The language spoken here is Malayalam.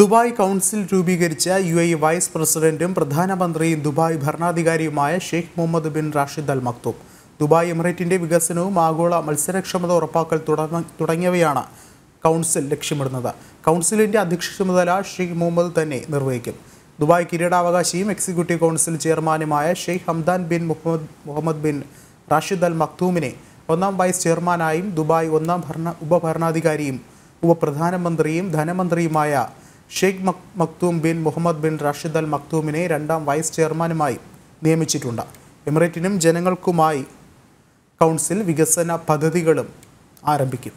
ദുബായ് കൗൺസിൽ രൂപീകരിച്ച യു എ വൈസ് പ്രസിഡന്റും പ്രധാനമന്ത്രിയും ദുബായ് ഭരണാധികാരിയുമായ Sheikh Mohammed bin Rashid Al Maktoum Dubai എമിറേറ്റിന്റെ വികസനവും ആഗോള മത്സരക്ഷമത ഉറപ്പാക്കൽ തുടങ്ങിയവയാണ് കൗൺസിൽ ലക്ഷ്യമിടുന്നത് കൗൺസിലിന്റെ അധ്യക്ഷ ചുമതല ഷെയ്ഖ് മുഹമ്മദ് തന്നെ നിർവഹിക്കും ദുബായ് കിരീടാവകാശിയും എക്സിക്യൂട്ടീവ് കൗൺസിൽ ചെയർമാനുമായ Sheikh Hamdan bin Mohammed Mohammed bin Rashid Al മക്തൂമിനെ ഒന്നാം വൈസ് ചെയർമാനായും ദുബായ് ഒന്നാം ഭരണ ഉപഭരണാധികാരിയും ഉപപ്രധാനമന്ത്രിയും ധനമന്ത്രിയുമായ ഷെയ്ഖ് മക് Maktoum bin Mohammed bin Rashid Al മക്തൂമിനെ രണ്ടാം വൈസ് ചെയർമാനുമായി നിയമിച്ചിട്ടുണ്ട് എമിറേറ്റിനും ജനങ്ങൾക്കുമായി കൗൺസിൽ വികസന പദ്ധതികളും ആരംഭിക്കും